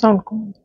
孙悟空。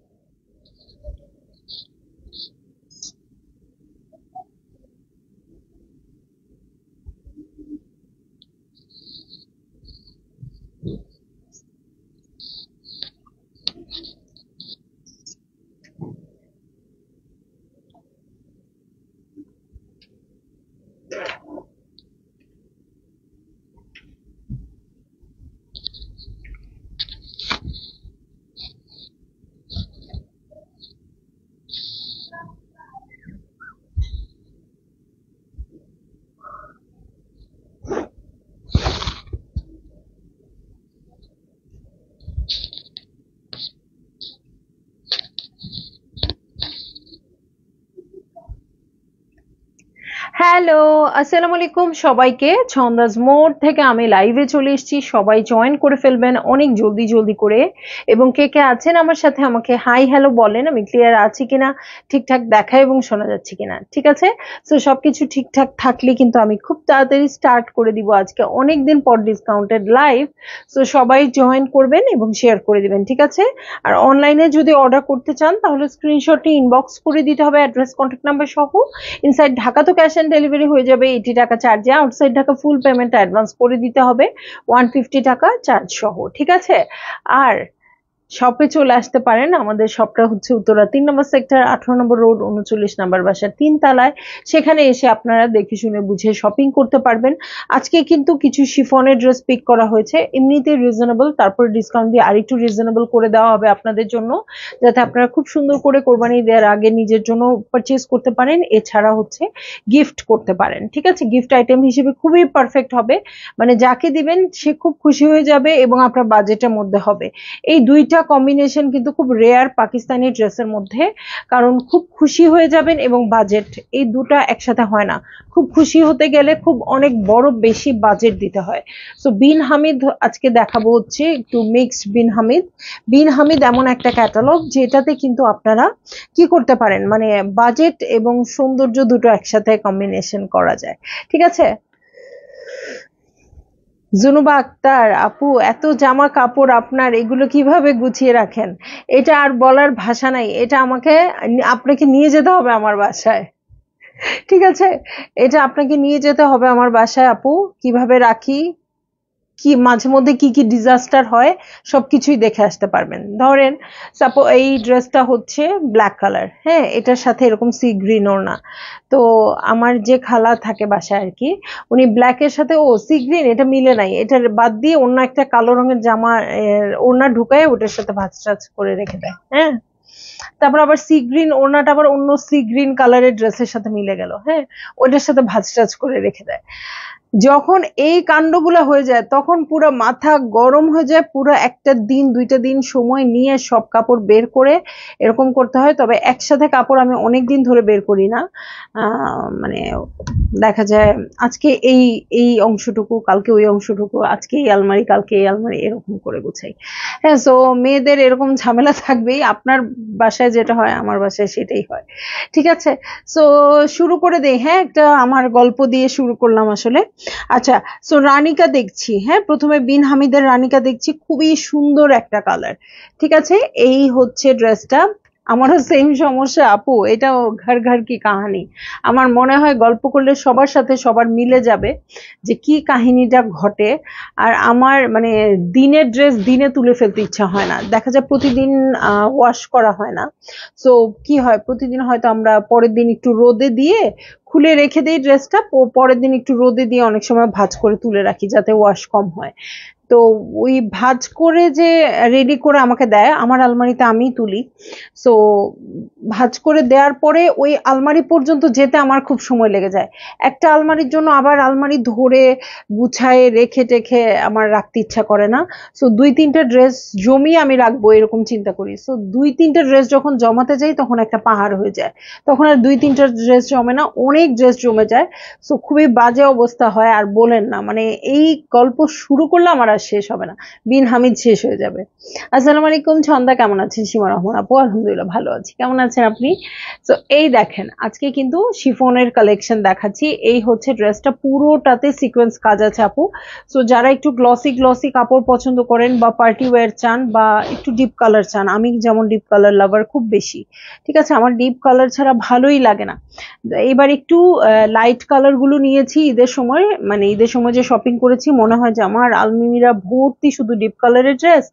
Hello. আসসালামু আলাইকুম সবাইকে ছন্দাজ মোড় থেকে আমি লাইভে চলে এসেছি সবাই জয়েন করে ফেলবেন অনেক জলদি জলদি করে এবং কে কে আছেন আমার সাথে আমাকে হাই হ্যালো বলেন আমি ক্লিয়ার আছি কিনা ঠিকঠাক দেখা এবং শোনা যাচ্ছে কিনা ঠিক আছে সো সব কিছু ঠিকঠাক থাকলে কিন্তু আমি খুব তাড়াতাড়ি স্টার্ট করে দিব আজকে অনেক দিন পর ডিসকাউন্টেড লাইভ সো সবাই জয়েন করবেন এবং শেয়ার করে দেবেন ঠিক আছে আর অনলাইনে যদি অর্ডার করতে চান তাহলে স্ক্রিনশটটি ইনবক্স করে দিতে হবে অ্যাড্রেস কন্ট্যাক্ট নাম্বার সহ ইনসাইড ঢাকা তো ক্যাশ অ্যান্ড ডেলিভারি হয়ে যাবে যাবে এইটি টাকা চার্জে outside Dhaka full payment advance করে দিতে হবে ওয়ান ফিফটি টাকা চার্জ সহ ঠিক আছে আর শপে চলে আসতে পারেন আমাদের শপটা হচ্ছে উত্তরা তিন নম্বর সেক্টর আঠারো নম্বর রোড উনচল্লিশ নম্বর বাসার তিনতলায় সেখানে এসে আপনারা দেখে শুনে বুঝে শপিং করতে পারবেন আজকে কিন্তু কিছু শিফনের ড্রেস পিক করা হয়েছে এমনিতে রিজনেবল তারপরে ডিসকাউন্ট দিয়ে আরেকটু রিজনেবল করে দেওয়া হবে আপনাদের জন্য যাতে আপনারা খুব সুন্দর করে কোরবানি দেওয়ার আগে নিজের জন্য পারচেস করতে পারেন এছাড়া হচ্ছে গিফট করতে পারেন ঠিক আছে গিফট আইটেম হিসেবে খুবই পারফেক্ট হবে মানে যাকে দিবেন সে খুব খুশি হয়ে যাবে এবং আপনার বাজেটের মধ্যে হবে এই দুইটা কম্বিনেশন কিন্তু খুব রেয়ার পাকিস্তানি ড্রেসের মধ্যে কারণ খুব খুশি হয়ে যাবেন এবং বাজেট এই দুটা একসাথে হয় না খুব খুশি হতে গেলে খুব অনেক বড় বেশি বাজেট দিতে হয় সো বিন হামিদ আজকে দেখাবো হচ্ছে একটু mixed Bin Hamid Bin Hamid এমন একটা ক্যাটালগ যেটাতে কিন্তু আপনারা কি করতে পারেন মানে বাজেট এবং সৌন্দর্য দুটো একসাথে কম্বিনেশন করা যায় ঠিক আছে জুনুবা আক্তার আপু এত জামা কাপড় আপনার এগুলো কিভাবে গুছিয়ে রাখেন এটা আর বলার ভাষা নাই এটা আমাকে আপনাকে নিয়ে যেতে হবে আমার বাসায় ঠিক আছে এটা আপনাকে নিয়ে যেতে হবে আমার বাসায় আপু কিভাবে রাখি কি মাঝে মধ্যে কি কি ডিজাস্টার হয় সব কিছুই দেখে আসতে পারবেন ধরেন সাপো এই ড্রেসটা হচ্ছে ব্ল্যাক কালার হ্যাঁ এটার সাথে এরকম সি গ্রিন ওড়না তো আমার যে খালা থাকে বাসায় আর কি উনি ব্ল্যাকের সাথে ও সি গ্রিন এটা মিলে নাই এটার বাদ দিয়ে অন্য একটা কালো রঙের জামা ওড়না ঢুকায় ওটার সাথে ভাজ টাজ করে রেখে দেয় হ্যাঁ তারপর আবার সি গ্রিন ওড়নাটা আবার অন্য সি গ্রিন কালারের ড্রেসের সাথে মিলে গেল হ্যাঁ ওটার সাথে ভাজ টাজ করে রেখে দেয় যখন এই কাণ্ডগুলো হয়ে যায় তখন পুরো মাথা গরম হয়ে যায় পুরো একটা দিন দুইটা দিন সময় নিয়ে সব কাপড় বের করে এরকম করতে হয় তবে একসাথে কাপড় আমি অনেক দিন ধরে বের করি না মানে দেখা যায় আজকে এই এই অংশটুকু কালকে ওই অংশটুকু আজকে এই আলমারি কালকে এই আলমারি এরকম করে গুছাই হ্যাঁ সো মেয়েদের এরকম ঝামেলা থাকবেই আপনার বাসায় যেটা হয় আমার বাসায় সেটাই হয় ঠিক আছে সো শুরু করে দেই হ্যাঁ একটা আমার গল্প দিয়ে শুরু করলাম আসলে আচ্ছা সো রানিকা দেখছি হ্যাঁ প্রথমে বিন হামিদের রানিকা দেখছি খুবই সুন্দর একটা কালার ঠিক আছে এই হচ্ছে ড্রেসটা আমারও সেম সমস্যা আপু এটাও ঘর ঘর কি কাহানি আমার মনে হয় গল্প করলে সবার সাথে সবার মিলে যাবে যে কি কাহিনীটা ঘটে আর আমার মানে দিনের ড্রেস দিনে তুলে ফেলতে ইচ্ছা হয় না দেখা যায় প্রতিদিন ওয়াশ করা হয় না সো কি হয় প্রতিদিন হয়তো আমরা পরের দিন একটু রোদে দিয়ে খুলে রেখে দিই ড্রেসটা পরের দিন একটু রোদে দিয়ে অনেক সময় ভাজ করে তুলে রাখি যাতে ওয়াশ কম হয় তো ওই ভাজ করে যে রেডি করে আমাকে দেয় আমার আলমারিতে আমি তুলি সো ভাজ করে দেওয়ার পরে ওই আলমারি পর্যন্ত যেতে আমার খুব সময় লেগে যায় একটা আলমারির জন্য আবার আলমারি ধরে গুছায়ে রেখে টেখে আমার রাখতে ইচ্ছা করে না সো দুই তিনটা ড্রেস জমিয়ে আমি রাখবো এরকম চিন্তা করি সো দুই তিনটা ড্রেস যখন জমাতে যাই তখন একটা পাহাড় হয়ে যায় তখন আর দুই তিনটা ড্রেস জমে না অনেক ড্রেস জমে যায় সো খুবই বাজে অবস্থা হয় আর বলেন না মানে এই গল্প শুরু করলে আমার আর শেষ হবে না বিন হামিদ শেষ হয়ে যাবে আসসালামু আলাইকুম ছন্দা কেমন আছেন সীমা রহমান আপু আলহামদুলিল্লাহ ভালো আছি কেমন আছেন আপনি তো এই দেখেন আজকে কিন্তু শিফনের কালেকশন দেখাচ্ছি এই হচ্ছে ড্রেসটা পুরোটাতে সিকোয়েন্স কাজ আছে আপু সো যারা একটু গ্লসি গ্লসি কাপড় পছন্দ করেন বা পার্টি ওয়ার চান বা একটু ডিপ কালার চান আমি যেমন ডিপ কালার লাভার খুব বেশি ঠিক আছে আমার ডিপ কালার ছাড়া ভালোই লাগে না এবার একটু লাইট কালারগুলো নিয়েছি ঈদের সময় মানে ঈদের সময় যে শপিং করেছি মনে হয় যে আমার আলমিমিরা মেয়েরা ভর্তি শুধু ডিপ কালারের ড্রেস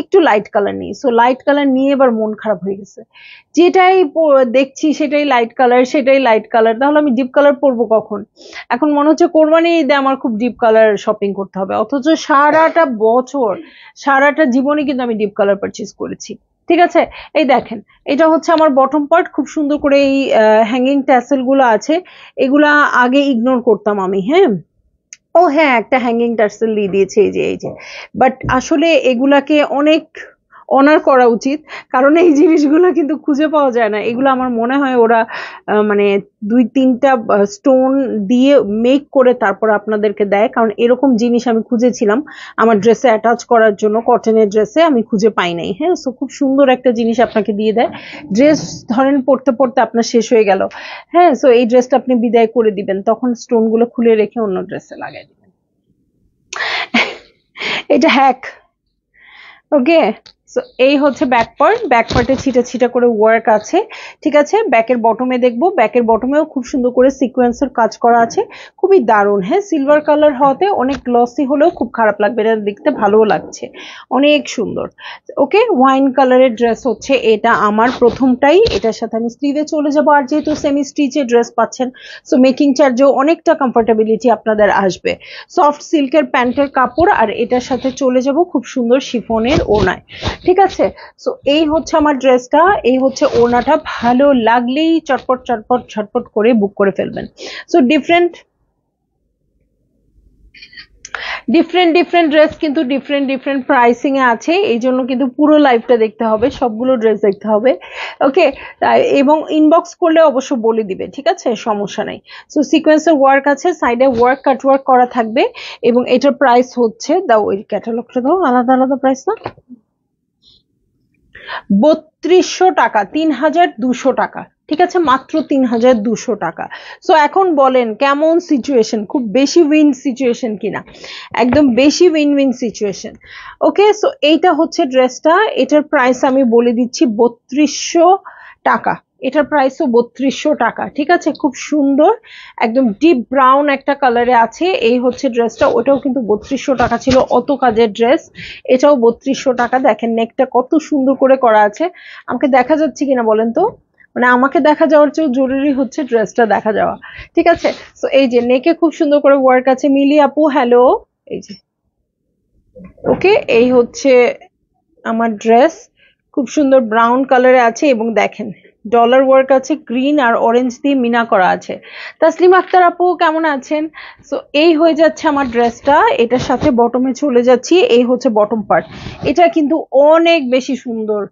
একটু লাইট কালার নেই সো লাইট কালার নিয়ে এবার মন খারাপ হয়ে গেছে যেটাই দেখছি সেটাই লাইট কালার সেটাই লাইট কালার তাহলে আমি ডিপ কালার পরবো কখন এখন মনে হচ্ছে কোরবানি ঈদে আমার খুব ডিপ কালার শপিং করতে হবে অথচ সারাটা বছর সারাটা জীবনে কিন্তু আমি ডিপ কালার পারচেস করেছি ঠিক আছে এই দেখেন এটা হচ্ছে আমার বটম পার্ট খুব সুন্দর করে এই হ্যাঙ্গিং ট্যাসেলগুলো আছে এগুলা আগে ইগনোর করতাম আমি হ্যাঁ ও হ্যাঁ একটা হ্যাঙ্গিং টার্সেল দিয়ে দিয়েছে এই যে এই যে বাট আসলে এগুলাকে অনেক অনার করা উচিত কারণ এই জিনিসগুলো কিন্তু খুঁজে পাওয়া যায় না এগুলো আমার মনে হয় ওরা মানে দুই তিনটা স্টোন দিয়ে মেক করে তারপর আপনাদেরকে দেয় কারণ এরকম জিনিস আমি খুঁজেছিলাম আমার ড্রেসে অ্যাটাচ করার জন্য কটনের ড্রেসে আমি খুঁজে পাই নাই হ্যাঁ সো খুব সুন্দর একটা জিনিস আপনাকে দিয়ে দেয় ড্রেস ধরেন পড়তে পড়তে আপনার শেষ হয়ে গেল হ্যাঁ সো এই ড্রেসটা আপনি বিদায় করে দিবেন তখন স্টোনগুলো খুলে রেখে অন্য ড্রেসে লাগাই দিবেন এটা হ্যাক ওকে সো এই হচ্ছে ব্যাক পার্ট ব্যাক পার্টে ছিটা ছিটা করে ওয়ার্ক আছে ঠিক আছে ব্যাকের বটমে দেখবো ব্যাকের বটমেও খুব সুন্দর করে সিকোয়েন্সের কাজ করা আছে খুবই দারুণ হ্যাঁ সিলভার কালার হওয়াতে অনেক গ্লসি হলেও খুব খারাপ লাগবে এটা দেখতে ভালোও লাগছে অনেক সুন্দর ওকে ওয়াইন কালারের ড্রেস হচ্ছে এটা আমার প্রথমটাই এটার সাথে আমি স্লিভে চলে যাবো আর যেহেতু সেমি স্টিচের ড্রেস পাচ্ছেন সো মেকিং চার্জেও অনেকটা কমফোর্টেবিলিটি আপনাদের আসবে সফট সিল্কের প্যান্টের কাপড় আর এটার সাথে চলে যাব খুব সুন্দর শিফনের ওনায় ঠিক আছে সো এই হচ্ছে আমার ড্রেসটা এই হচ্ছে ওনাটা ভালো লাগলেই চটপট চটপট ছটপট করে বুক করে ফেলবেন so different different different dress কিন্তু ডিফারেন্ট ডিফারেন্ট প্রাইসিংয়ে আছে এই জন্য কিন্তু পুরো লাইফটা দেখতে হবে সবগুলো ড্রেস দেখতে হবে ওকে এবং ইনবক্স করলে অবশ্য বলে দিবে ঠিক আছে সমস্যা নাই সো সিকোয়েন্সের ওয়ার্ক আছে সাইডে ওয়ার্ক কাট ওয়ার্ক করা থাকবে এবং এটার প্রাইস হচ্ছে দাও ওই ক্যাটালগটা দাও আলাদা আলাদা প্রাইস না বত্রিশশো টাকা তিন হাজার দুশো টাকা ঠিক আছে মাত্র তিন হাজার দুশো টাকা সো এখন বলেন কেমন সিচুয়েশন খুব বেশি উইন সিচুয়েশন কিনা একদম বেশি win win situation okay so এইটা হচ্ছে ড্রেসটা এটার প্রাইস আমি বলে দিচ্ছি বত্রিশশো টাকা এটার প্রাইসও বত্রিশশো টাকা ঠিক আছে খুব সুন্দর একদম ডিপ ব্রাউন একটা কালারে আছে এই হচ্ছে ড্রেসটা ওটাও কিন্তু বত্রিশশো টাকা ছিল অত কাজের ড্রেস এটাও বত্রিশশো টাকা দেখেন নেকটা কত সুন্দর করে করা আছে আমাকে দেখা যাচ্ছে কিনা বলেন তো মানে আমাকে দেখা যাওয়ার চেয়েও জরুরি হচ্ছে ড্রেসটা দেখা যাওয়া ঠিক আছে সো এই যে নেকে খুব সুন্দর করে ওয়ার্ক আছে মিলি আপু হ্যালো এই যে ওকে এই হচ্ছে আমার ড্রেস খুব সুন্দর ব্রাউন কালারে আছে এবং দেখেন ডলার ওয়ার্ক আছে গ্রিন আর অরেঞ্জ দিয়ে মিনা করা আছে তাসলিম আক্তার আপু কেমন আছেন সো এই হয়ে যাচ্ছে আমার ড্রেসটা এটার সাথে বটমে চলে যাচ্ছি এই হচ্ছে বটম পার্ট এটা কিন্তু অনেক বেশি সুন্দর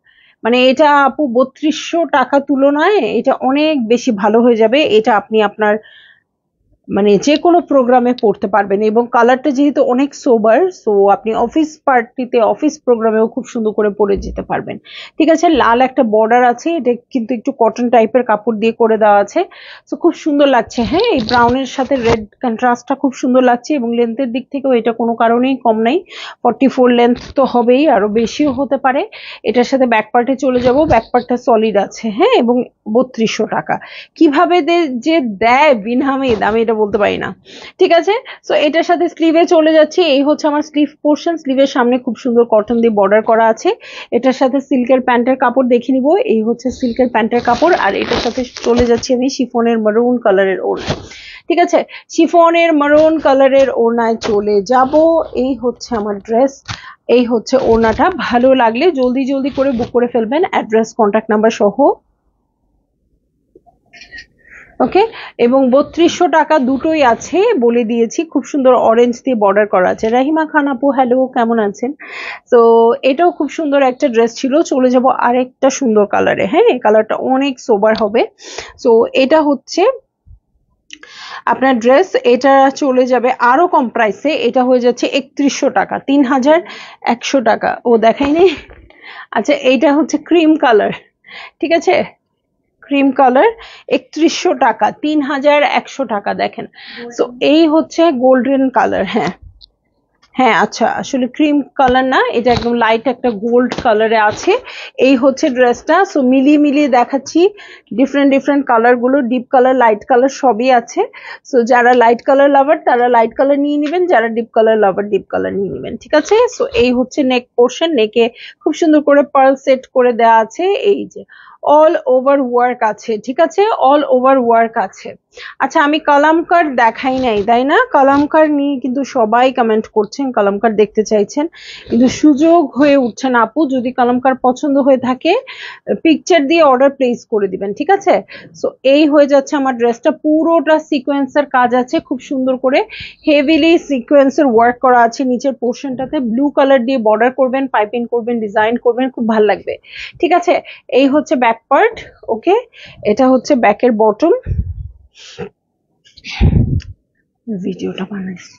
মানে এটা আপু বত্রিশশো টাকা তুলনায় এটা অনেক বেশি ভালো হয়ে যাবে এটা আপনি আপনার মানে যে কোনো প্রোগ্রামে পড়তে পারবেন এবং কালারটা যেহেতু অনেক সোবার সো আপনি অফিস পার্টিতে অফিস প্রোগ্রামেও খুব সুন্দর করে পরে যেতে পারবেন ঠিক আছে লাল একটা বর্ডার আছে এটা কিন্তু একটু কটন টাইপের কাপড় দিয়ে করে দেওয়া আছে সো খুব সুন্দর লাগছে হ্যাঁ এই ব্রাউনের সাথে রেড কন্ট্রাস্টটা খুব সুন্দর লাগছে এবং লেন্থের দিক থেকেও এটা কোনো কারণেই কম নাই ফর্টি ফোর লেন্থ তো হবেই আরও বেশিও হতে পারে এটার সাথে ব্যাকপার্টে চলে যাব ব্যাকপার্টটা সলিড আছে হ্যাঁ এবং বত্রিশশো টাকা কিভাবে যে দেয় বিনামে দামে এটা সেটা বলতে পারি না ঠিক আছে সো এটার সাথে স্লিভে চলে যাচ্ছে এই হচ্ছে আমার স্লিভ পোর্শন স্লিভের সামনে খুব সুন্দর কটন দিয়ে বর্ডার করা আছে এটার সাথে সিল্কের প্যান্টের কাপড় দেখে নিব এই হচ্ছে সিল্কের প্যান্টের কাপড় আর এটার সাথে চলে যাচ্ছি আমি শিফনের মারুন কালারের ওড়না ঠিক আছে শিফনের মারুন কালারের ওড়নায় চলে যাব এই হচ্ছে আমার ড্রেস এই হচ্ছে ওড়নাটা ভালো লাগলে জলদি জলদি করে বুক করে ফেলবেন অ্যাড্রেস কন্ট্যাক্ট নাম্বার সহ ওকে এবং বত্রিশশো টাকা দুটোই আছে বলে দিয়েছি খুব সুন্দর অরেঞ্জ দিয়ে বর্ডার করা আছে রাহিমা খান আপু হ্যালো কেমন আছেন তো এটাও খুব সুন্দর একটা ড্রেস ছিল চলে যাব আরেকটা সুন্দর কালারে হ্যাঁ কালারটা অনেক সোবার হবে সো এটা হচ্ছে আপনার ড্রেস এটা চলে যাবে আরও কম প্রাইসে এটা হয়ে যাচ্ছে একত্রিশশো টাকা তিন হাজার একশো টাকা ও দেখাইনি আচ্ছা এইটা হচ্ছে ক্রিম কালার ঠিক আছে ক্রিম কালার একত্রিশশো টাকা তিন হাজার একশো টাকা দেখেন সো এই হচ্ছে গোল্ডেন কালার হ্যাঁ হ্যাঁ আচ্ছা আসলে ক্রিম কালার না এটা একদম লাইট একটা গোল্ড কালারে আছে এই হচ্ছে ড্রেসটা সো মিলিয়ে মিলিয়ে দেখাচ্ছি ডিফারেন্ট ডিফারেন্ট কালারগুলো ডিপ কালার লাইট কালার সবই আছে সো যারা লাইট কালার লাভার তারা লাইট কালার নিয়ে নেবেন যারা deep colour lover deep colour নিয়ে নেবেন ঠিক আছে সো এই হচ্ছে নেক পোর্শন নেকে খুব সুন্দর করে পার্ল সেট করে দেওয়া আছে এই যে অল ওভার ওয়ার্ক আছে ঠিক আছে অল ওভার ওয়ার্ক আছে আচ্ছা আমি কলামকার দেখাই নাই তাই না কলামকার নিয়ে কিন্তু সবাই কমেন্ট করছেন কলামকার দেখতে চাইছেন কিন্তু সুযোগ হয়ে উঠছে না আপু যদি কলামকার পছন্দ হয়ে থাকে পিকচার দিয়ে অর্ডার প্লেস করে দিবেন ঠিক আছে সো এই হয়ে যাচ্ছে আমার ড্রেসটা পুরোটা সিকোয়েন্সের কাজ আছে খুব সুন্দর করে হেভিলি সিকোয়েন্সের ওয়ার্ক করা আছে নিচের পোর্শনটাতে ব্লু কালার দিয়ে বর্ডার করবেন পাইপিং করবেন ডিজাইন করবেন খুব ভালো লাগবে ঠিক আছে এই হচ্ছে ব্যাক ব্যাক পার্ট ওকে এটা হচ্ছে ব্যাকের বটম ভিডিওটা বানাইছি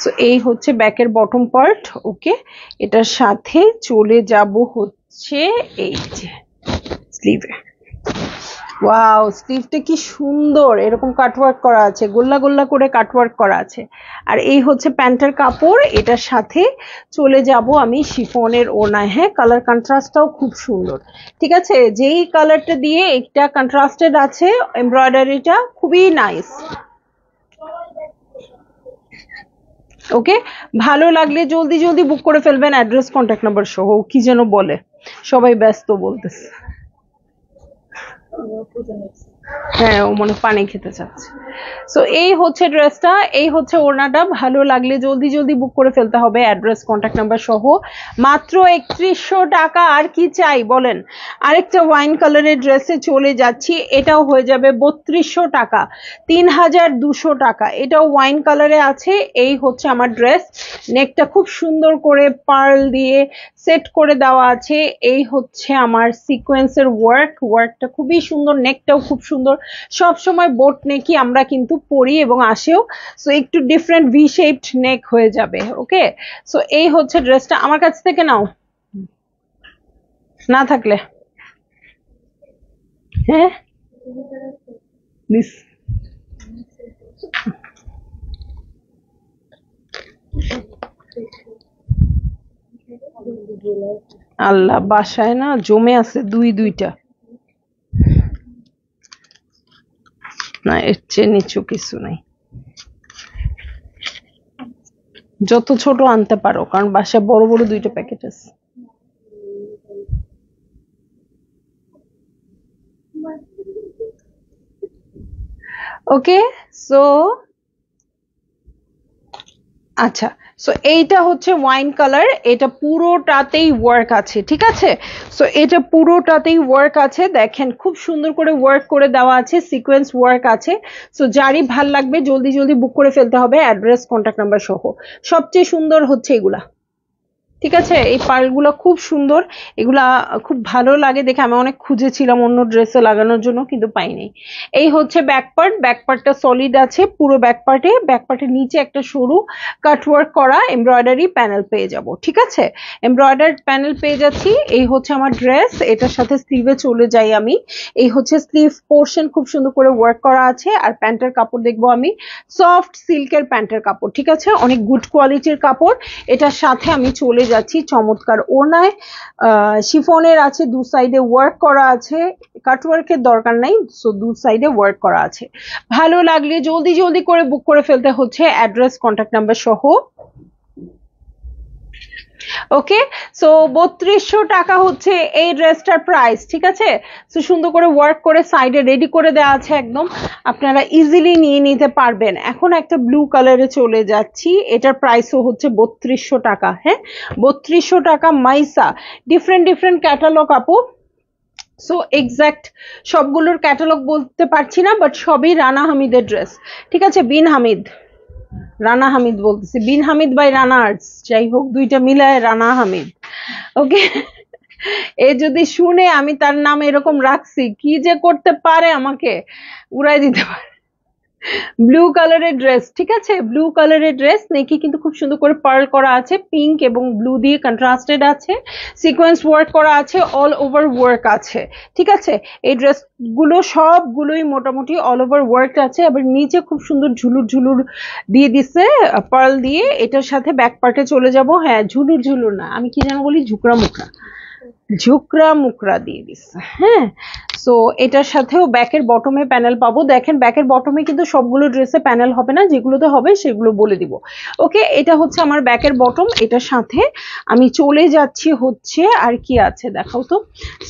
সো এই হচ্ছে ব্যাকের বটম পার্ট ওকে এটার সাথে চলে যাব হচ্ছে এই যে স্লিভে ওয়াও স্লিভটা কি সুন্দর এরকম কাটওয়ার্ক করা আছে গোল্লা গোল্লা করে কাটওয়ার্ক করা আছে আর এই হচ্ছে প্যান্টের কাপড় এটার সাথে চলে যাব আমি শিফনের ওনায় হ্যাঁ কালার কন্ট্রাস্টটাও খুব সুন্দর ঠিক আছে যেই কালারটা দিয়ে একটা কন্ট্রাস্টেড আছে এমব্রয়ডারিটা খুবই নাইস ওকে ভালো লাগলে জলদি জলদি বুক করে ফেলবেন অ্যাড্রেস কন্ট্যাক্ট নাম্বার সহ কি যেন বলে সবাই ব্যস্ত বলতেছে 我不怎么 হ্যাঁ ও মনে পানি খেতে চাচ্ছে সো এই হচ্ছে ড্রেসটা এই হচ্ছে ওড়নাটা ভালো লাগলে জলদি জলদি বুক করে ফেলতে হবে অ্যাড্রেস কন্ট্যাক্ট নাম্বার সহ মাত্র একত্রিশশো টাকা আর কি চাই বলেন আরেকটা ওয়াইন কালারের ড্রেসে চলে যাচ্ছি এটাও হয়ে যাবে বত্রিশশো টাকা তিন হাজার দুশো টাকা এটাও ওয়াইন কালারে আছে এই হচ্ছে আমার ড্রেস নেকটা খুব সুন্দর করে পার্ল দিয়ে সেট করে দেওয়া আছে এই হচ্ছে আমার সিকোয়েন্সের ওয়ার্ক ওয়ার্কটা খুবই সুন্দর নেকটাও খুব সুন্দর সুন্দর সব সময় বোট নেকি আমরা কিন্তু পরি এবং আসেও সো একটু ডিফারেন্ট ভি শেপড নেক হয়ে যাবে ওকে সো এই হচ্ছে ড্রেসটা আমার কাছ থেকে নাও না থাকলে হ্যাঁ আল্লাহ বাসায় না জমে আছে দুই দুইটা না এর চেয়ে নিচু কিছু নেই যত ছোট আনতে পারো কারণ বাসায় বড় বড় দুইটা প্যাকেট আছে ওকে so আচ্ছা সো এইটা হচ্ছে ওয়াইন কালার এটা পুরোটাতেই ওয়ার্ক আছে ঠিক আছে সো এটা পুরোটাতেই ওয়ার্ক আছে দেখেন খুব সুন্দর করে ওয়ার্ক করে দেওয়া আছে সিকোয়েন্স ওয়ার্ক আছে সো যারই ভাল লাগবে জলদি জলদি বুক করে ফেলতে হবে অ্যাড্রেস কন্ট্যাক্ট নাম্বার সহ সবচেয়ে সুন্দর হচ্ছে এগুলা ঠিক আছে এই পার্লগুলো খুব সুন্দর এগুলা খুব ভালো লাগে দেখে আমি অনেক খুঁজেছিলাম অন্য ড্রেসে লাগানোর জন্য কিন্তু পাইনি এই হচ্ছে ব্যাকপার্ট ব্যাকপার্টটা সলিড আছে পুরো ব্যাকপার্টে ব্যাকপার্টের নিচে একটা সরু কাটওয়ার্ক করা এমব্রয়ডারি প্যানেল পেয়ে যাব ঠিক আছে এমব্রয়ডার প্যানেল পেয়ে যাচ্ছি এই হচ্ছে আমার ড্রেস এটার সাথে স্লিভে চলে যাই আমি এই হচ্ছে স্লিভ পোর্শন খুব সুন্দর করে ওয়ার্ক করা আছে আর প্যান্টের কাপড় দেখবো আমি সফট সিল্কের প্যান্টের কাপড় ঠিক আছে অনেক গুড কোয়ালিটির কাপড় এটার সাথে আমি চলে যাচ্ছি চমৎকার ওনায় শিফনের আছে দু সাইডে ওয়ার্ক করা আছে কাটওয়ার্কের দরকার নাই সো দু সাইডে ওয়ার্ক করা আছে ভালো লাগলে জলদি জলদি করে বুক করে ফেলতে হচ্ছে অ্যাড্রেস কন্ট্যাক্ট নাম্বার সহ ওকে সো বত্রিশশো টাকা হচ্ছে এই ড্রেসটার প্রাইস ঠিক আছে সো সুন্দর করে ওয়ার্ক করে সাইডে রেডি করে দেওয়া আছে একদম আপনারা ইজিলি নিয়ে নিতে পারবেন এখন একটা ব্লু কালারে চলে যাচ্ছি এটার প্রাইসও হচ্ছে বত্রিশশো টাকা হ্যাঁ বত্রিশশো টাকা মাইসা ডিফারেন্ট ডিফারেন্ট ক্যাটালগ আপু সো এক্স্যাক্ট সবগুলোর ক্যাটালগ বলতে পারছি না বাট সবই রানা হামিদের ড্রেস ঠিক আছে বিন হামিদ রানা হামিদ বলতেছি বিন হামিদ বাই রানা আর্টস যাই হোক দুইটা মিলায় রানা হামিদ ওকে এ যদি শুনে আমি তার নাম এরকম রাখছি কি যে করতে পারে আমাকে উড়াই দিতে পারে ব্লু কালারের ড্রেস ঠিক আছে ব্লু কালারের ড্রেস নেকি কিন্তু খুব সুন্দর করে পার্ল করা আছে পিঙ্ক এবং ব্লু দিয়ে কন্ট্রাস্টেড আছে সিকোয়েন্স ওয়ার্ক করা আছে অল ওভার ওয়ার্ক আছে ঠিক আছে এই ড্রেসগুলো সবগুলোই মোটামুটি অল ওভার ওয়ার্ক আছে আবার নিচে খুব সুন্দর ঝুলুর ঝুলুর দিয়ে দিছে পার্ল দিয়ে এটার সাথে ব্যাক পার্টে চলে যাব হ্যাঁ ঝুলুর ঝুলুর না আমি কি যেন বলি ঝুকরা মুকরা ঝুকরা মুকরা দিয়ে দিচ্ছে হ্যাঁ সো এটার সাথেও ব্যাকের বটমে প্যানেল পাবো দেখেন ব্যাকের বটমে কিন্তু সবগুলো ড্রেসে প্যানেল হবে না যেগুলোতে হবে সেগুলো বলে দিব ওকে এটা হচ্ছে আমার ব্যাকের বটম এটার সাথে আমি চলে যাচ্ছি হচ্ছে আর কি আছে দেখাও তো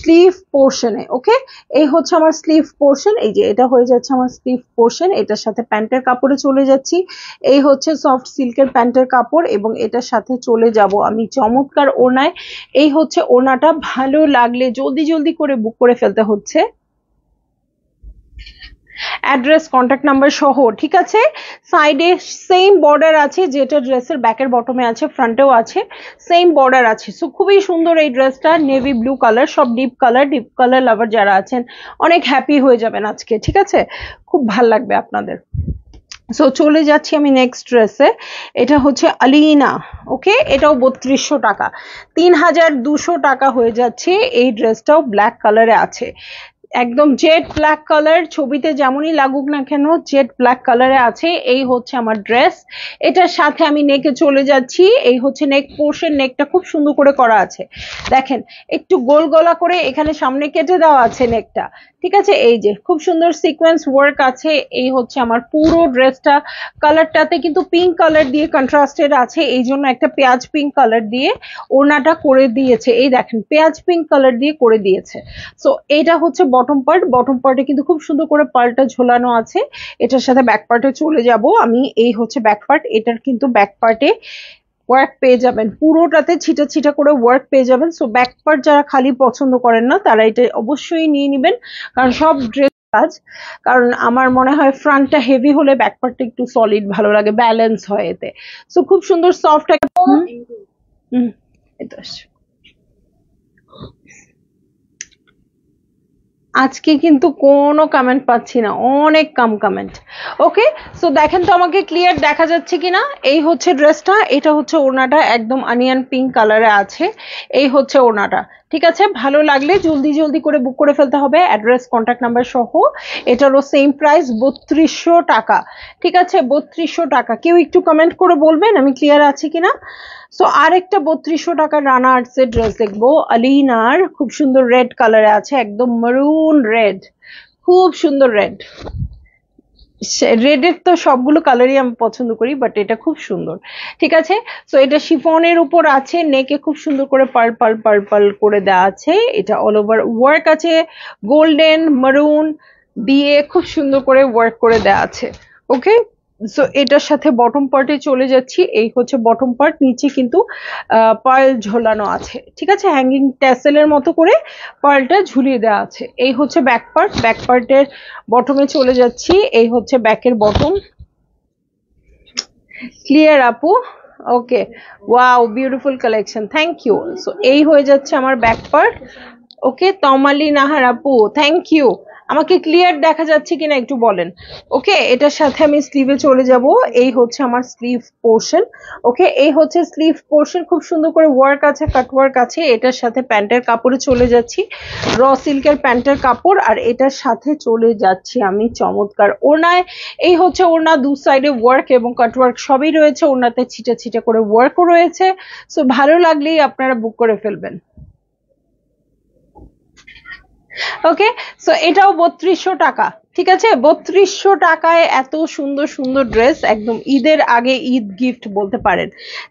স্লিভ পোর্শনে ওকে এই হচ্ছে আমার স্লিভ পোর্শন এই যে এটা হয়ে যাচ্ছে আমার স্লিভ পোর্শন এটার সাথে প্যান্টের কাপড়ে চলে যাচ্ছি এই হচ্ছে সফট সিল্কের প্যান্টের কাপড় এবং এটার সাথে চলে যাব আমি চমৎকার ওনায় এই হচ্ছে ওনাটা ভালো লাগলে জলদি জলদি করে বুক করে ফেলতে হচ্ছে অ্যাড্রেস কন্ট্যাক্ট নাম্বার সহ ঠিক আছে সাইডে সেম বর্ডার আছে যেটা ড্রেসের ব্যাকের বটমে আছে ফ্রন্টেও আছে সেম বর্ডার আছে সো খুবই সুন্দর এই ড্রেসটা নেভি ব্লু কালার সব deep colour deep colour lover যারা আছেন অনেক হ্যাপি হয়ে যাবেন আজকে ঠিক আছে খুব ভাল লাগবে আপনাদের সো চলে যাচ্ছি আমি নেক্সট ড্রেসে এটা হচ্ছে আলিনা ওকে এটাও বত্রিশশো টাকা তিন হাজার দুশো টাকা হয়ে যাচ্ছে এই ড্রেসটাও ব্ল্যাক কালারে আছে একদম জেট ব্ল্যাক কালার ছবিতে যেমনই লাগুক না কেন জেট ব্ল্যাক কালারে আছে এই হচ্ছে আমার ড্রেস এটার সাথে আমি নেকে চলে যাচ্ছি এই হচ্ছে নেক পোর্শের নেকটা খুব সুন্দর করে করা আছে দেখেন একটু গোল গলা করে এখানে সামনে কেটে দেওয়া আছে নেকটা ঠিক আছে এই যে খুব সুন্দর সিকোয়েন্স ওয়ার্ক আছে এই হচ্ছে আমার পুরো ড্রেসটা কালারটাতে কিন্তু পিঙ্ক কালার দিয়ে কন্ট্রাস্টেড আছে এই জন্য একটা পেঁয়াজ পিঙ্ক কালার দিয়ে ওড়নাটা করে দিয়েছে এই দেখেন পেঁয়াজ পিঙ্ক কালার দিয়ে করে দিয়েছে সো এটা হচ্ছে বটম পার্ট বটম পার্টে কিন্তু খুব সুন্দর করে পাল্টা ঝোলানো আছে এটার সাথে ব্যাক পার্টে চলে যাব আমি এই হচ্ছে ব্যাক পার্ট এটার কিন্তু ব্যাক পার্টে ওয়ার্ক পেয়ে যাবেন পুরোটাতে ছিটা ছিটা করে ওয়ার্ক পেয়ে যাবেন সো ব্যাক পার্ট যারা খালি পছন্দ করেন না তারা এটা অবশ্যই নিয়ে নেবেন কারণ সব ড্রেস কাজ কারণ আমার মনে হয় ফ্রন্টটা হেভি হলে ব্যাক একটু সলিড ভালো লাগে ব্যালেন্স হয় এতে সো খুব সুন্দর সফট একটা এটা আজকে কিন্তু কোনো কমেন্ট পাচ্ছি না অনেক কম কমেন্ট ওকে সো দেখেন তো আমাকে ক্লিয়ার দেখা যাচ্ছে কি না এই হচ্ছে ড্রেসটা এটা হচ্ছে ওনাটা একদম আনিয়ান পিঙ্ক কালারে আছে এই হচ্ছে ওনাটা ঠিক আছে ভালো লাগলে জলদি জলদি করে বুক করে ফেলতে হবে অ্যাড্রেস কন্ট্যাক্ট নাম্বার সহ এটারও সেম প্রাইস বত্রিশশো টাকা ঠিক আছে বত্রিশশো টাকা কেউ একটু কমেন্ট করে বলবেন আমি ক্লিয়ার আছি কিনা সো আরেকটা বত্রিশশো টাকার রানা আর্টসের ড্রেস দেখবো আলিনার খুব সুন্দর রেড কালারে আছে একদম মরুন রেড খুব সুন্দর রেড রেডের তো সবগুলো কালারই আমি পছন্দ করি বাট এটা খুব সুন্দর ঠিক আছে তো এটা শিফনের উপর আছে নেকে খুব সুন্দর করে পাল পাল করে দেওয়া আছে এটা অল ওভার ওয়ার্ক আছে গোল্ডেন মারুন দিয়ে খুব সুন্দর করে ওয়ার্ক করে দেওয়া আছে ওকে সো এটার সাথে বটম পার্টে চলে যাচ্ছি এই হচ্ছে বটম পার্ট নিচে কিন্তু পার্ল ঝোলানো আছে ঠিক আছে হ্যাঙ্গিং ট্যাসেলের মতো করে পার্লটা ঝুলিয়ে দেওয়া আছে এই হচ্ছে ব্যাক পার্ট ব্যাক পার্টের বটমে চলে যাচ্ছি এই হচ্ছে ব্যাকের বটম ক্লিয়ার আপু okay wow beautiful collection thank you so এই হয়ে যাচ্ছে আমার back part okay Tamali Nahar আপু থ্যাংক ইউ আমাকে ক্লিয়ার দেখা যাচ্ছে কিনা একটু বলেন ওকে এটার সাথে আমি স্লিভে চলে যাব এই হচ্ছে আমার স্লিভ পোর্শন ওকে এই হচ্ছে স্লিভ পোর্শন খুব সুন্দর করে ওয়ার্ক আছে কাটওয়ার্ক আছে এটার সাথে প্যান্টের কাপড়ে চলে যাচ্ছি র সিল্কের প্যান্টের কাপড় আর এটার সাথে চলে যাচ্ছি আমি চমৎকার ওনায় এই হচ্ছে ওনা দু সাইডে ওয়ার্ক এবং কাটওয়ার্ক সবই রয়েছে ওনাতে ছিটা ছিটা করে ওয়ার্কও রয়েছে সো ভালো লাগলেই আপনারা বুক করে ফেলবেন ওকে সো এটাও বত্রিশশো টাকা ঠিক আছে বত্রিশশো টাকায় এত সুন্দর সুন্দর ড্রেস একদম ঈদের আগে ঈদ গিফট বলতে পারেন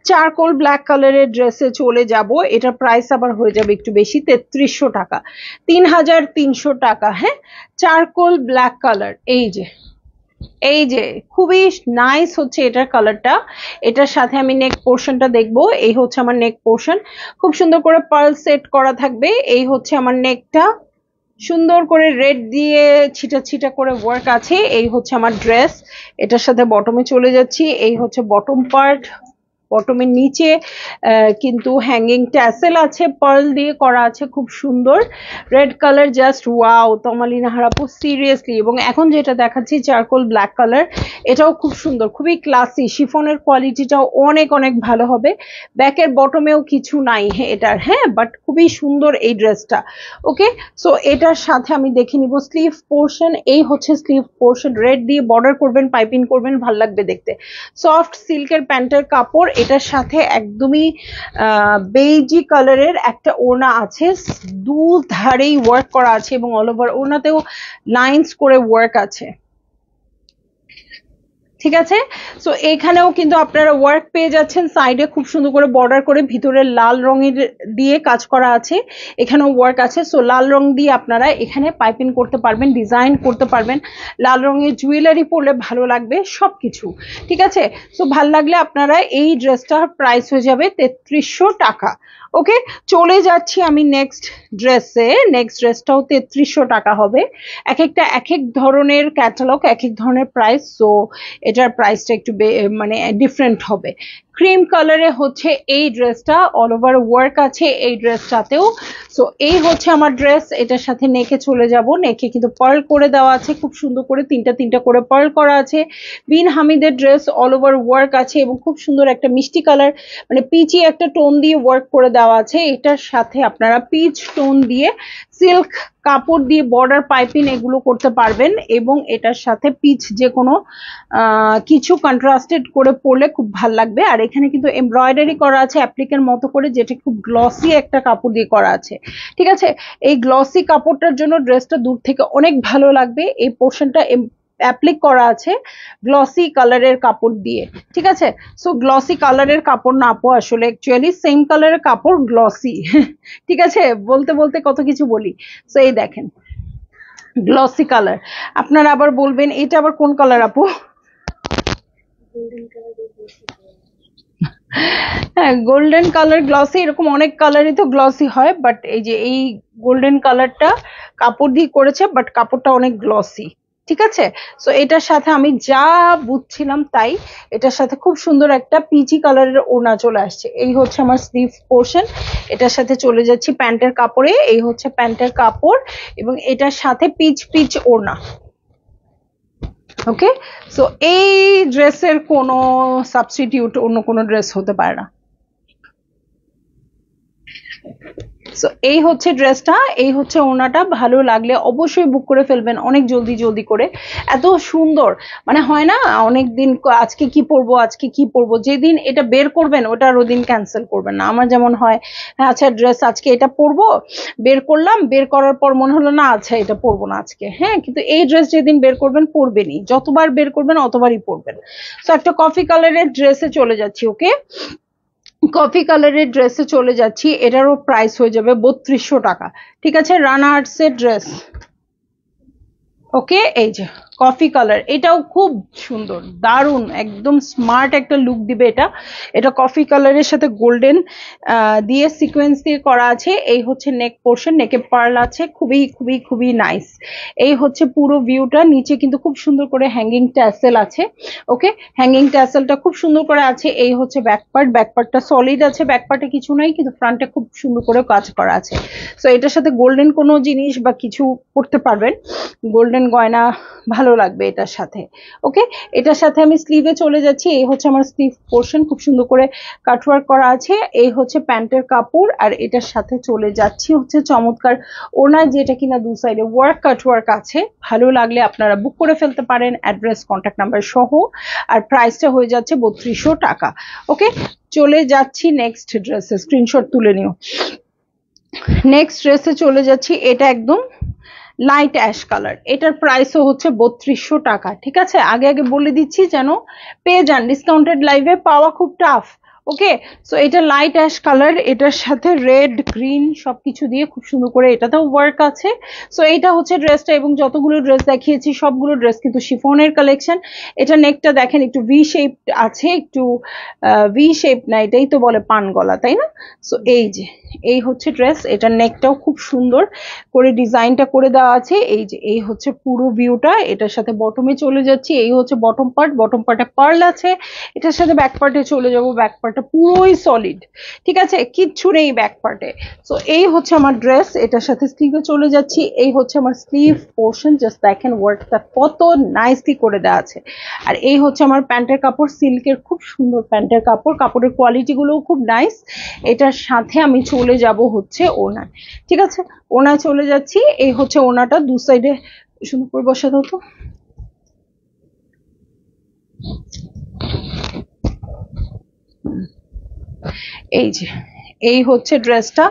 চারকোল ব্ল্যাক কালারের ড্রেসে চলে যাব এটা প্রাইস আবার হয়ে যাবে একটু বেশি তেত্রিশশো টাকা তিন হাজার তিনশো টাকা হ্যাঁ চারকোল ব্ল্যাক কালার এই যে এই যে খুবই নাইস হচ্ছে এটার কালারটা এটার সাথে আমি নেক পোর্শনটা দেখব এই হচ্ছে আমার নেক পোর্শন খুব সুন্দর করে পার্ল সেট করা থাকবে এই হচ্ছে আমার নেকটা সুন্দর করে রেড দিয়ে ছিটা ছিটা করে ওয়ার্ক আছে এই হচ্ছে আমার ড্রেস এটার সাথে বটমে চলে যাচ্ছি এই হচ্ছে বটম পার্ট বটমের নিচে কিন্তু হ্যাঙ্গিং ট্যাসেল আছে পার্ল দিয়ে করা আছে খুব সুন্দর red colour just wow Tamali নাহারাপু সিরিয়াসলি এবং এখন যেটা দেখাচ্ছি চারকোল ব্ল্যাক কালার এটাও খুব সুন্দর খুবই ক্লাসি শিফনের কোয়ালিটিটাও অনেক অনেক ভালো হবে ব্যাকের বটমেও কিছু নাই হ্যাঁ এটার হ্যাঁ বাট খুবই সুন্দর এই ড্রেসটা ওকে সো এটার সাথে আমি দেখে নিব স্লিভ পোর্শন এই হচ্ছে স্লিভ পোর্শন রেড দিয়ে বর্ডার করবেন পাইপিং করবেন ভাল লাগবে দেখতে সফট সিল্কের প্যান্টের কাপড় এটার সাথে একদমই বেইজি কালারের একটা ওড়না আছে দু ধারেই ওয়ার্ক করা আছে এবং অল ওভার ওড়নাতেও লাইন্স করে ওয়ার্ক আছে ঠিক আছে সো এখানেও কিন্তু আপনারা ওয়ার্ক পেয়ে যাচ্ছেন সাইডে খুব সুন্দর করে বর্ডার করে ভিতরে লাল রঙের দিয়ে কাজ করা আছে এখানেও ওয়ার্ক আছে সো লাল রং দিয়ে আপনারা এখানে পাইপিং করতে পারবেন ডিজাইন করতে পারবেন লাল রঙের জুয়েলারি পরলে ভালো লাগবে সব কিছু ঠিক আছে সো ভাল লাগলে আপনারা এই ড্রেসটার প্রাইস হয়ে যাবে তেত্রিশশো টাকা ওকে চলে যাচ্ছি আমি নেক্সট ড্রেসে নেক্সট ড্রেসটাও তেত্রিশশো টাকা হবে এক একটা এক এক ধরনের ক্যাটালগ এক এক ধরনের প্রাইস সো এটার প্রাইসটা একটু মানে ডিফারেন্ট হবে ক্রিম কালারে হচ্ছে এই ড্রেসটা অল ওভার ওয়ার্ক আছে এই ড্রেসটাতেও সো এই হচ্ছে আমার ড্রেস এটার সাথে নেকে চলে যাব নেকে কিন্তু পার্ল করে দেওয়া আছে খুব সুন্দর করে তিনটা তিনটা করে পার্ল করা আছে বিন হামিদের ড্রেস অল ওভার ওয়ার্ক আছে এবং খুব সুন্দর একটা মিষ্টি কালার মানে পিচি একটা টোন দিয়ে ওয়ার্ক করে দেওয়া আছে এটার সাথে আপনারা পিচ টোন দিয়ে সিল্ক কাপড় দিয়ে বর্ডার পাইপিং এগুলো করতে পারবেন এবং এটার সাথে পিচ যে কোনো কিছু কন্ট্রাস্টেড করে পরলে খুব ভাল লাগবে আর এখানে কিন্তু এমব্রয়ডারি করা আছে অ্যাপ্লিকের মতো করে যেটা খুব গ্লসি একটা কাপড় দিয়ে করা আছে ঠিক আছে এই গ্লসি কাপড়টার জন্য ড্রেসটা দূর থেকে অনেক ভালো লাগবে এই পোর্শনটা অ্যাপ্লিক করা আছে গ্লসি কালারের কাপড় দিয়ে ঠিক আছে সো গ্লসি কালারের কাপড় না আপো আসলে অ্যাকচুয়ালি সেম কালারের কাপড় গ্লসি ঠিক আছে বলতে বলতে কত কিছু বলি সো এই দেখেন গ্লসি কালার আপনারা আবার বলবেন এটা আবার কোন কালার আপু হ্যাঁ গোল্ডেন কালার গ্লসি এরকম অনেক কালারই তো গ্লসি হয় বাট এই যে এই গোল্ডেন কালারটা কাপড় দিয়ে করেছে বাট কাপড়টা অনেক গ্লসি ঠিক আছে সো এটার সাথে আমি যা বুঝছিলাম তাই এটার সাথে খুব সুন্দর একটা পিচি কালারের ওড়না চলে আসছে এই হচ্ছে আমার স্লিভ পোর্শন এটার সাথে চলে যাচ্ছি প্যান্টের কাপড়ে এই হচ্ছে প্যান্টের কাপড় এবং এটার সাথে পিচ পিচ ওড়না ওকে সো এই ড্রেসের কোনো সাবস্টিটিউট অন্য কোনো ড্রেস হতে পারে না সো এই হচ্ছে ড্রেসটা এই হচ্ছে ওনাটা ভালো লাগলে অবশ্যই বুক করে ফেলবেন অনেক জলদি জলদি করে এত সুন্দর মানে হয় না অনেক দিন আজকে কি পরবো আজকে কি পরবো যেদিন এটা বের করবেন ওটার ওদিন ক্যান্সেল করবেন না আমার যেমন হয় আচ্ছা ড্রেস আজকে এটা পরবো বের করলাম বের করার পর মনে হলো না আচ্ছা এটা পরবো না আজকে হ্যাঁ কিন্তু এই ড্রেস যেদিন বের করবেন পরবেনই যতবার বের করবেন অতবারই পরবেন সো একটা কফি কালারের ড্রেসে চলে যাচ্ছি ওকে কফি কালারের ড্রেসে চলে যাচ্ছি এটারও প্রাইস হয়ে যাবে বত্রিশশো টাকা ঠিক আছে রানা এর ড্রেস ওকে এই যে কফি কালার এটাও খুব সুন্দর দারুন একদম স্মার্ট একটা লুক দিবে এটা এটা কফি কালারের সাথে গোল্ডেন দিয়ে সিকোয়েন্স দিয়ে করা আছে এই হচ্ছে নেক পোর্শন নেকে পার্ল আছে খুবই খুবই খুবই নাইস এই হচ্ছে পুরো ভিউটা নিচে কিন্তু খুব সুন্দর করে হ্যাঙ্গিং ট্যাসেল আছে ওকে হ্যাঙ্গিং ট্যাসেলটা খুব সুন্দর করে আছে এই হচ্ছে ব্যাকপার্ট ব্যাকপার্টটা সলিড আছে ব্যাকপার্টে কিছু নাই কিন্তু ফ্রন্টটা খুব সুন্দর করে কাজ করা আছে সো এটার সাথে গোল্ডেন কোনো জিনিস বা কিছু করতে পারবেন গোল্ডেন গোল্ডেন গয়না ভালো লাগবে এটার সাথে ওকে এটার সাথে আমি স্লিভে চলে যাচ্ছি এই হচ্ছে আমার স্লিভ পোর্শন খুব সুন্দর করে কাটওয়ার্ক করা আছে এই হচ্ছে প্যান্টের কাপড় আর এটার সাথে চলে যাচ্ছি হচ্ছে চমৎকার ওনার যেটা কিনা দু সাইডে ওয়ার্ক কাটওয়ার্ক আছে ভালো লাগলে আপনারা বুক করে ফেলতে পারেন অ্যাড্রেস কন্ট্যাক্ট নাম্বার সহ আর প্রাইসটা হয়ে যাচ্ছে বত্রিশশো টাকা ওকে চলে যাচ্ছি নেক্সট ড্রেসে স্ক্রিনশট তুলে নিও নেক্সট ড্রেসে চলে যাচ্ছি এটা একদম লাইট অ্যাশ কালার এটার প্রাইসও হচ্ছে বত্রিশশো টাকা ঠিক আছে আগে আগে বলে দিচ্ছি যেন পেয়ে যান ডিসকাউন্টেড লাইভে পাওয়া খুব টাফ ওকে সো এটা লাইট অ্যাশ কালার এটার সাথে রেড গ্রিন সব কিছু দিয়ে খুব সুন্দর করে এটাতেও ওয়ার্ক আছে সো এটা হচ্ছে ড্রেসটা এবং যতগুলো ড্রেস দেখিয়েছি সবগুলো ড্রেস কিন্তু শিফনের কালেকশন এটা নেকটা দেখেন একটু ভি শেপ আছে একটু ভি শেপ না এটাই তো বলে পান গলা তাই না সো এই যে এই হচ্ছে ড্রেস এটার নেকটাও খুব সুন্দর করে ডিজাইনটা করে দেওয়া আছে এই যে এই হচ্ছে পুরো ভিউটা এটার সাথে বটমে চলে যাচ্ছি এই হচ্ছে বটম পার্ট বটম পার্টে পার্ল আছে এটার সাথে ব্যাক পার্টে চলে যাব ব্যাক পার্টটা পুরোই সলিড ঠিক আছে কিচ্ছু নেই ব্যাক পার্টে সো এই হচ্ছে আমার ড্রেস এটার সাথে স্লিভে চলে যাচ্ছি এই হচ্ছে আমার স্লিভ পোর্শন জাস্ট দেখেন ওয়ার্কটা কত নাইসলি করে দেওয়া আছে আর এই হচ্ছে আমার প্যান্টের কাপড় সিল্কের খুব সুন্দর প্যান্টের কাপড় কাপড়ের কোয়ালিটিগুলোও খুব নাইস এটার সাথে আমি চলে চলে যাব হচ্ছে ওনায় ঠিক আছে ওনায় চলে যাচ্ছি এই হচ্ছে ওনাটা দু সাইডে সুন্দর করে বসে দাও তো এই যে এই হচ্ছে ড্রেসটা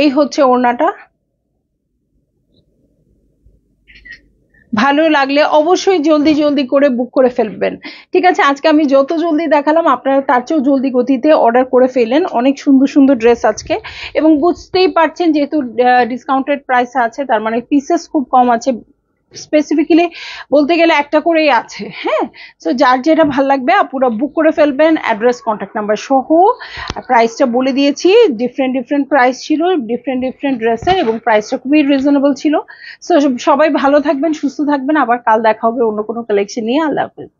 এই হচ্ছে ওনাটা ভালো লাগলে অবশ্যই জলদি জলদি করে বুক করে ফেলবেন ঠিক আছে আজকে আমি যত জলদি দেখালাম আপনারা তার চেয়েও জলদি গতিতে অর্ডার করে ফেলেন অনেক সুন্দর সুন্দর ড্রেস আজকে এবং বুঝতেই পারছেন যেহেতু ডিসকাউন্টেড প্রাইস আছে তার মানে পিসেস খুব কম আছে স্পেসিফিক্যালি বলতে গেলে একটা করেই আছে হ্যাঁ সো যার যেটা ভাল লাগবে আপুরা বুক করে ফেলবেন অ্যাড্রেস কন্ট্যাক্ট নাম্বার সহ প্রাইসটা বলে দিয়েছি ডিফারেন্ট ডিফারেন্ট প্রাইস ছিল ডিফারেন্ট ডিফারেন্ট ড্রেসের এবং প্রাইসটা খুবই রিজনেবল ছিল সো সবাই ভালো থাকবেন সুস্থ থাকবেন আবার কাল দেখা হবে অন্য কোনো কালেকশন নিয়ে আল্লাহ হাফিজ